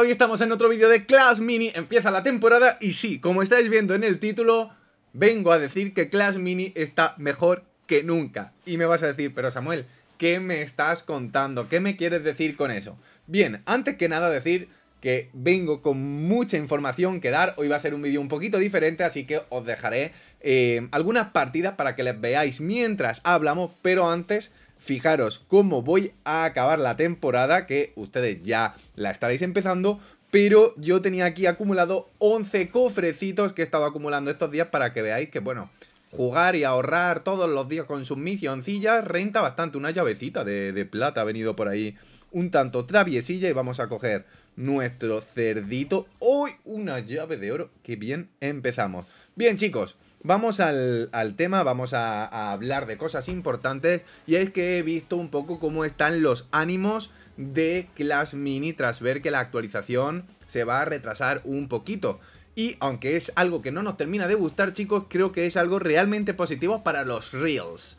hoy estamos en otro vídeo de Clash Mini, empieza la temporada y sí, como estáis viendo en el título, vengo a decir que Clash Mini está mejor que nunca. Y me vas a decir, pero Samuel, ¿qué me estás contando? ¿Qué me quieres decir con eso? Bien, antes que nada decir que vengo con mucha información que dar, hoy va a ser un vídeo un poquito diferente, así que os dejaré eh, algunas partidas para que las veáis mientras hablamos, pero antes fijaros cómo voy a acabar la temporada, que ustedes ya la estaréis empezando, pero yo tenía aquí acumulado 11 cofrecitos que he estado acumulando estos días para que veáis que, bueno, jugar y ahorrar todos los días con sus misioncillas renta bastante. Una llavecita de, plata ha venido por ahí un tanto traviesilla y vamos a coger nuestro cerdito. ¡Hoy una llave de oro! ¡Qué bien empezamos! Bien, chicos, Vamos al, tema, vamos a, hablar de cosas importantes y es que he visto un poco cómo están los ánimos de Clash Mini tras ver que la actualización se va a retrasar un poquito. Y aunque es algo que no nos termina de gustar chicos, creo que es algo realmente positivo para los Reels.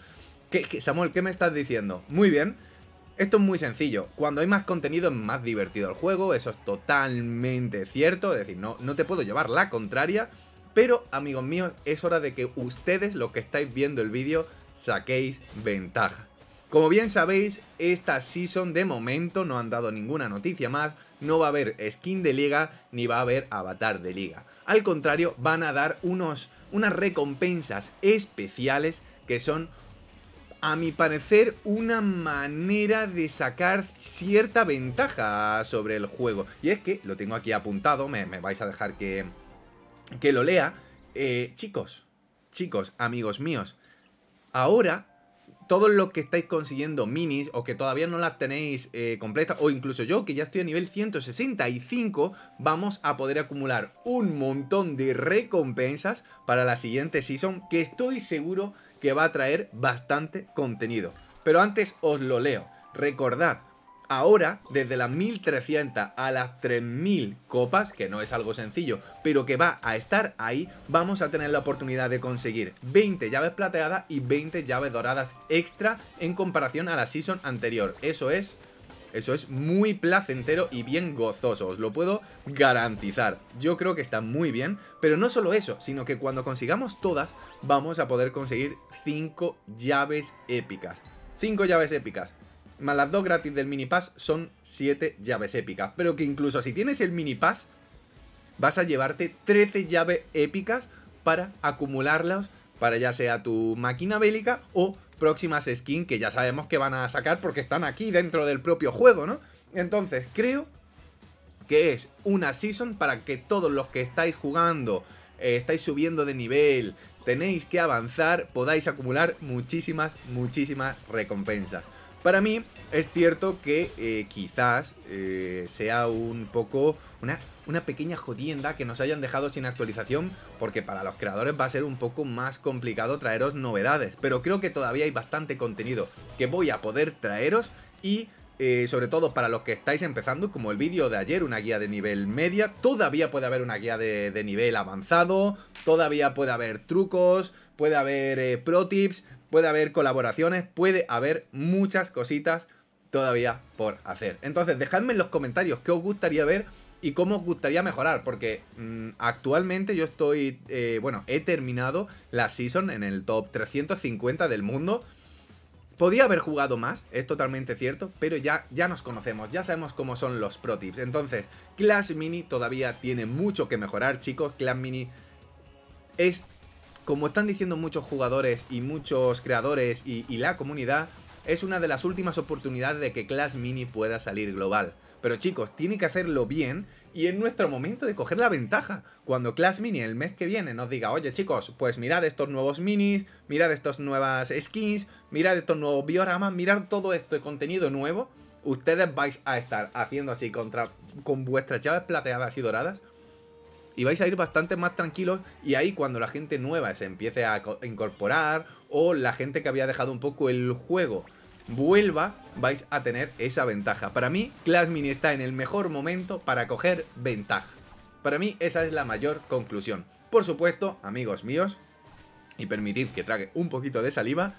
¿Qué, Samuel, ¿qué me estás diciendo? Muy bien, esto es muy sencillo. Cuando hay más contenido es más divertido el juego, eso es totalmente cierto. Es decir, no, no te puedo llevar la contraria, pero, amigos míos, es hora de que ustedes, los que estáis viendo el vídeo, saquéis ventaja. Como bien sabéis, esta season de momento no han dado ninguna noticia más, no va a haber skin de liga ni va a haber avatar de liga. Al contrario, van a dar unos, unas recompensas especiales que son, a mi parecer, una manera de sacar cierta ventaja sobre el juego. Y es que, lo tengo aquí apuntado, me vais a dejar que, que lo lea. Eh, chicos, chicos, amigos míos, ahora todo lo que estáis consiguiendo minis o que todavía no las tenéis eh, completas, o incluso yo que ya estoy a nivel 165, vamos a poder acumular un montón de recompensas para la siguiente season que estoy seguro que va a traer bastante contenido. Pero antes os lo leo. Recordad, ahora, desde las 1300 a las 3000 copas, que no es algo sencillo, pero que va a estar ahí, vamos a tener la oportunidad de conseguir 20 llaves plateadas y 20 llaves doradas extra en comparación a la season anterior. Eso es... Eso es muy placentero y bien gozoso, os lo puedo garantizar. Yo creo que está muy bien, pero no solo eso, sino que cuando consigamos todas, vamos a poder conseguir 5 llaves épicas. 5 llaves épicas más las dos gratis del mini pass son 7 llaves épicas. Pero que incluso si tienes el mini pass, vas a llevarte 13 llaves épicas para acumularlas para ya sea tu máquina bélica o próximas skins que ya sabemos que van a sacar porque están aquí dentro del propio juego, ¿no? Entonces, creo que es una season para que todos los que estáis jugando, eh, estáis subiendo de nivel, tenéis que avanzar, podáis acumular muchísimas, muchísimas recompensas. Para mí es cierto que eh, quizás eh, sea un poco una, pequeña jodienda que nos hayan dejado sin actualización, porque para los creadores va a ser un poco más complicado traeros novedades, pero creo que todavía hay bastante contenido que voy a poder traeros y eh, sobre todo para los que estáis empezando, como el vídeo de ayer, una guía de nivel media, todavía puede haber una guía de, nivel avanzado, todavía puede haber trucos, puede haber pro tips, puede haber colaboraciones, puede haber muchas cositas todavía por hacer. Entonces, dejadme en los comentarios qué os gustaría ver y cómo os gustaría mejorar, porque mm, actualmente yo estoy, eh, bueno, he terminado la season en el top 350 del mundo. Podía haber jugado más, es totalmente cierto, pero ya, ya nos conocemos, ya sabemos cómo son los pro tips. Entonces, Clash Mini todavía tiene mucho que mejorar, chicos. Clash Mini es como están diciendo muchos jugadores y muchos creadores y, la comunidad, es una de las últimas oportunidades de que Clash Mini pueda salir global. Pero chicos, tiene que hacerlo bien y es nuestro momento de coger la ventaja. Cuando Clash Mini el mes que viene nos diga, oye chicos, pues mirad estos nuevos minis, mirad estas nuevas skins, mirad estos nuevos bioramas, mirad todo este contenido nuevo, ustedes vais a estar haciendo así contra, con vuestras llaves plateadas y doradas y vais a ir bastante más tranquilos y ahí cuando la gente nueva se empiece a incorporar o la gente que había dejado un poco el juego vuelva, vais a tener esa ventaja. Para mí, class Mini está en el mejor momento para coger ventaja. Para mí esa es la mayor conclusión. Por supuesto, amigos míos, y permitid que trague un poquito de saliva,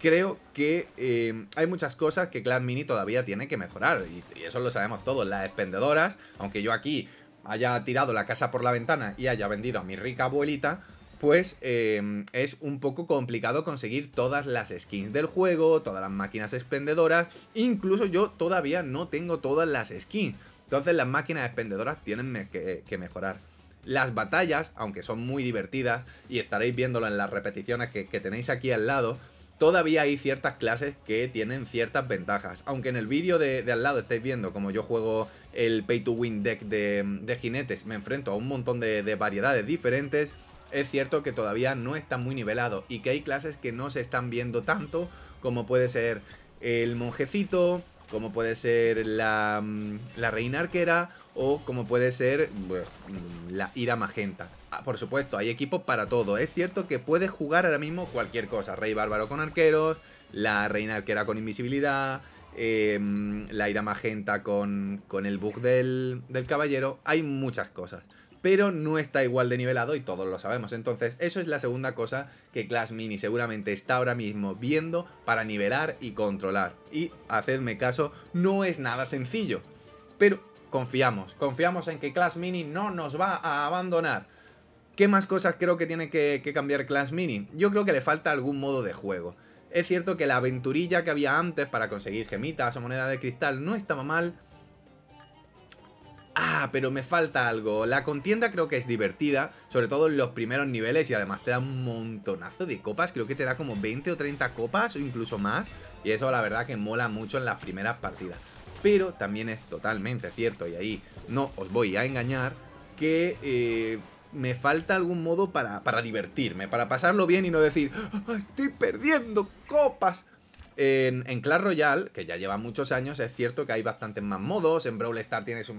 creo que em, hay muchas cosas que Clash Mini todavía tiene que mejorar. Y, y, eso lo sabemos todos, las expendedoras, aunque yo aquí haya tirado la casa por la ventana y haya vendido a mi rica abuelita, pues em, es un poco complicado conseguir todas las skins del juego, todas las máquinas expendedoras, incluso yo todavía no tengo todas las skins, entonces las máquinas expendedoras tienen que, mejorar. Las batallas, aunque son muy divertidas, y estaréis viéndolo en las repeticiones que, tenéis aquí al lado, todavía hay ciertas clases que tienen ciertas ventajas. Aunque en el vídeo de, de, al lado estáis viendo como yo juego el pay to win deck de, jinetes. Me enfrento a un montón de, variedades diferentes. Es cierto que todavía no está muy nivelado y que hay clases que no se están viendo tanto como puede ser el monjecito, como puede ser la, mm, reina arquera o como puede ser mm, la ira magenta. Ah, por supuesto, hay equipos para todo. Es cierto que puedes jugar ahora mismo cualquier cosa. Rey bárbaro con arqueros, la reina arquera con invisibilidad, Em, la ira magenta con, el bug del, caballero, hay muchas cosas pero no está igual de nivelado y todos lo sabemos. Entonces, eso es la segunda cosa que Clash Mini seguramente está ahora mismo viendo para nivelar y controlar. Y, hacedme caso, no es nada sencillo. Pero confiamos, confiamos en que Clash Mini no nos va a abandonar. ¿Qué más cosas creo que tiene que, que cambiar Clash Mini? Yo creo que le falta algún modo de juego. Es cierto que la aventurilla que había antes para conseguir gemitas o monedas de cristal no estaba mal. Ah, pero me falta algo. La contienda creo que es divertida, sobre todo en los primeros niveles y además te da un montonazo de copas. Creo que te da como 20 o 30 copas o incluso más. Y eso la verdad que mola mucho en las primeras partidas. Pero también es totalmente cierto, y ahí no os voy a engañar, que eh, me falta algún modo para, divertirme, para pasarlo bien y no decir, estoy perdiendo copas. En, Clash Royale, que ya lleva muchos años, es cierto que hay bastantes más modos. En Brawl Star tienes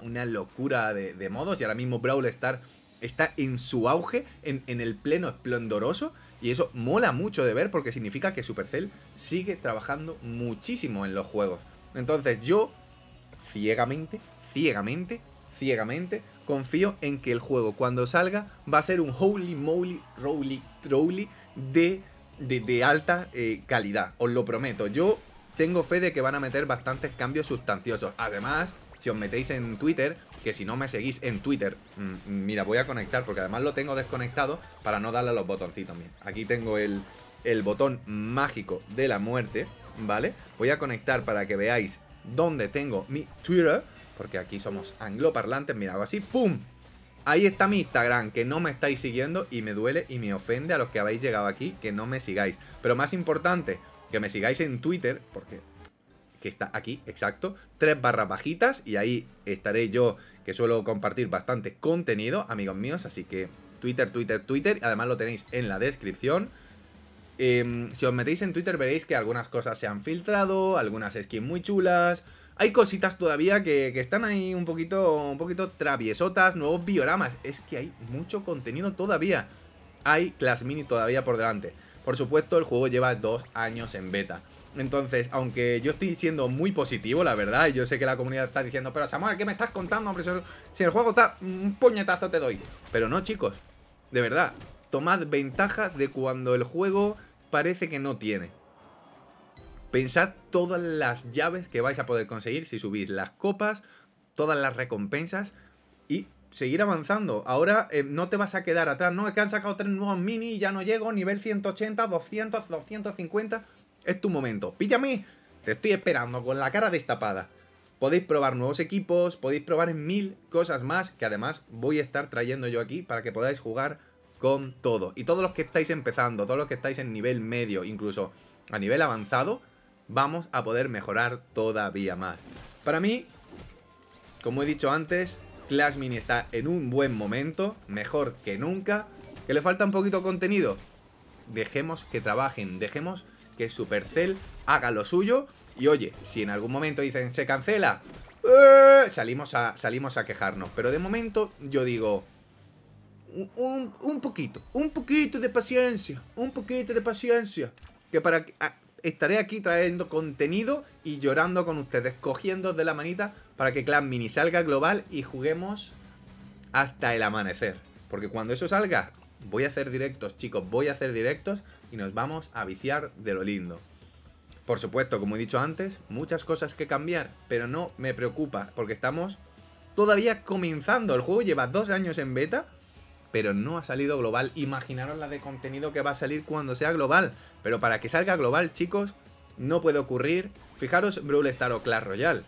una, locura de, modos y ahora mismo Brawl Star está en su auge, en, en el pleno esplendoroso. Y eso mola mucho de ver porque significa que Supercell sigue trabajando muchísimo en los juegos. Entonces yo, ciegamente, ciegamente, ciegamente. Confío en que el juego cuando salga va a ser un holy moly, roly, troly de, de, alta eh, calidad. Os lo prometo. Yo tengo fe de que van a meter bastantes cambios sustanciosos. Además, si os metéis en Twitter, que si no me seguís en Twitter, mm, mm, mira, voy a conectar porque además lo tengo desconectado para no darle a los botoncitos. aquí tengo el, el botón mágico de la muerte, ¿vale? Voy a conectar para que veáis dónde tengo mi Twitter porque aquí somos angloparlantes, mira, así, ¡pum! Ahí está mi Instagram, que no me estáis siguiendo y me duele y me ofende a los que habéis llegado aquí que no me sigáis. Pero más importante, que me sigáis en Twitter, porque que está aquí, exacto, tres barras bajitas y ahí estaré yo, que suelo compartir bastante contenido, amigos míos, así que Twitter, Twitter, Twitter, además lo tenéis en la descripción. Em, si os metéis en Twitter veréis que algunas cosas se han filtrado, algunas skins muy chulas, hay cositas todavía que, están ahí un poquito, un poquito traviesotas, nuevos bioramas. Es que hay mucho contenido todavía. Hay class Mini todavía por delante. Por supuesto, el juego lleva dos años en beta. Entonces, aunque yo estoy siendo muy positivo, la verdad, yo sé que la comunidad está diciendo, pero Samuel, ¿qué me estás contando, hombre? Si el juego está mm, un puñetazo te doy. Pero no, chicos, de verdad, tomad ventaja de cuando el juego parece que no tiene. Pensad todas las llaves que vais a poder conseguir si subís las copas, todas las recompensas y seguir avanzando. Ahora eh, no te vas a quedar atrás. No, es que han sacado tres nuevos mini y ya no llego. Nivel 180, 200, 250. Es tu momento. Píllame. Te estoy esperando con la cara destapada. Podéis probar nuevos equipos, podéis probar mil cosas más que además voy a estar trayendo yo aquí para que podáis jugar con todo. Y todos los que estáis empezando, todos los que estáis en nivel medio, incluso a nivel avanzado, vamos a poder mejorar todavía más. Para mí, como he dicho antes, Clash Mini está en un buen momento, mejor que nunca. ¿Que le falta un poquito de contenido? Dejemos que trabajen, dejemos que Supercell haga lo suyo. Y oye, si en algún momento dicen se cancela, eh, salimos, a, salimos a quejarnos. Pero de momento yo digo, un, un, poquito, un poquito de paciencia, un poquito de paciencia. Que para, estaré aquí trayendo contenido y llorando con ustedes, cogiendo de la manita para que Clan Mini salga global y juguemos hasta el amanecer. Porque cuando eso salga, voy a hacer directos, chicos, voy a hacer directos y nos vamos a viciar de lo lindo. Por supuesto, como he dicho antes, muchas cosas que cambiar, pero no me preocupa porque estamos todavía comenzando. El juego lleva dos años en beta pero no ha salido global. Imaginaros la de contenido que va a salir cuando sea global. Pero para que salga global, chicos, no puede ocurrir. Fijaros, Brawl Star o Clash Royale.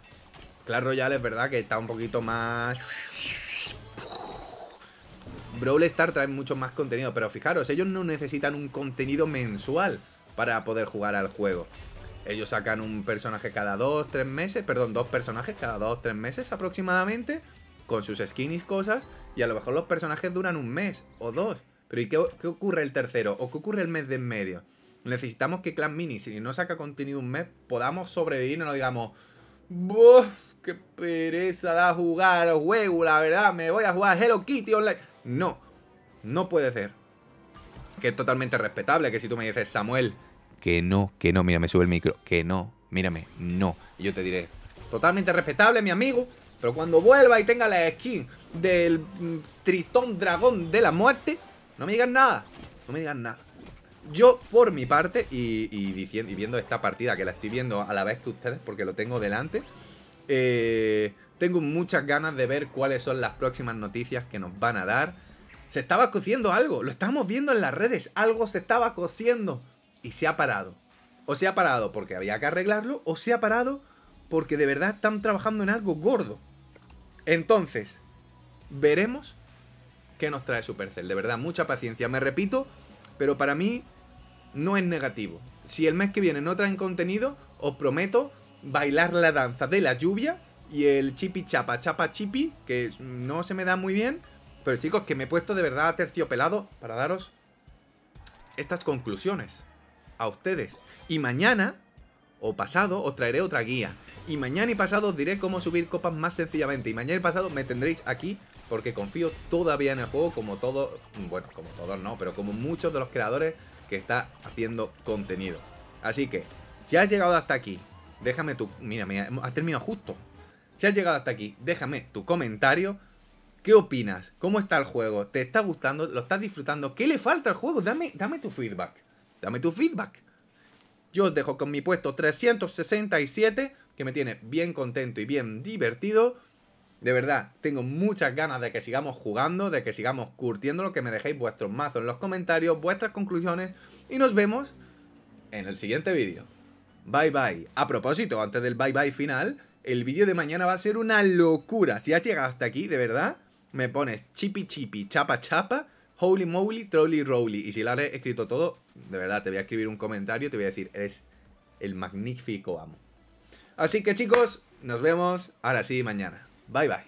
Clash Royale es verdad que está un poquito más... Brawl Star trae mucho más contenido, pero fijaros, ellos no necesitan un contenido mensual para poder jugar al juego. Ellos sacan un personaje cada dos, tres meses, perdón, dos personajes cada dos, tres meses aproximadamente, con sus skins y cosas, y a lo mejor los personajes duran un mes o dos. Pero ¿y qué, ocurre el tercero? ¿O qué ocurre el mes de en medio? Necesitamos que Clan Mini, si no saca contenido un mes, podamos sobrevivir no nos digamos, ¡Buf! ¡Qué pereza da jugar el juego! La verdad, me voy a jugar Hello Kitty Online. No, no puede ser. Que es totalmente respetable que si tú me dices, Samuel, que no, que no, mira, me sube el micro, que no, mírame, no. Y yo te diré, totalmente respetable, mi amigo, pero cuando vuelva y tenga la skin del tritón dragón de la muerte, no me digan nada, no me digan nada. Yo, por mi parte, y, viendo esta partida que la estoy viendo a la vez que ustedes porque lo tengo delante, eh, tengo muchas ganas de ver cuáles son las próximas noticias que nos van a dar. Se estaba cociendo algo, lo estamos viendo en las redes, algo se estaba cociendo y se ha parado. O se ha parado porque había que arreglarlo, o se ha parado porque de verdad están trabajando en algo gordo. Entonces, Veremos qué nos trae Supercell. De verdad, mucha paciencia. Me repito, pero para mí no es negativo. Si el mes que viene no traen contenido, os prometo bailar la danza de la lluvia y el chipi chapa chapa chipi, que no se me da muy bien. Pero chicos, que me he puesto de verdad a terciopelado para daros estas conclusiones a ustedes. Y mañana o pasado os traeré otra guía. Y mañana y pasado os diré cómo subir copas más sencillamente. Y mañana y pasado me tendréis aquí porque confío todavía en el juego como todo, bueno, como todos no, pero como muchos de los creadores que está haciendo contenido. Así que, si has llegado hasta aquí, déjame tu... Mira, mira, has terminado justo. Si has llegado hasta aquí, déjame tu comentario. ¿Qué opinas? ¿Cómo está el juego? ¿Te está gustando? ¿Lo estás disfrutando? ¿Qué le falta al juego? Dame, dame tu feedback. Dame tu feedback. Yo os dejo con mi puesto 367, que me tiene bien contento y bien divertido. De verdad, tengo muchas ganas de que sigamos jugando, de que sigamos lo que me dejéis vuestros mazos en los comentarios, vuestras conclusiones y nos vemos en el siguiente vídeo. Bye bye. A propósito, antes del bye bye final, el vídeo de mañana va a ser una locura. Si has llegado hasta aquí, de verdad, me pones chipi chipi, chapa chapa, holy moly, trolly roly. Y si lo has escrito todo, de verdad, te voy a escribir un comentario te voy a decir, eres el magnífico amo. Así que chicos, nos vemos ahora sí mañana. Bye bye.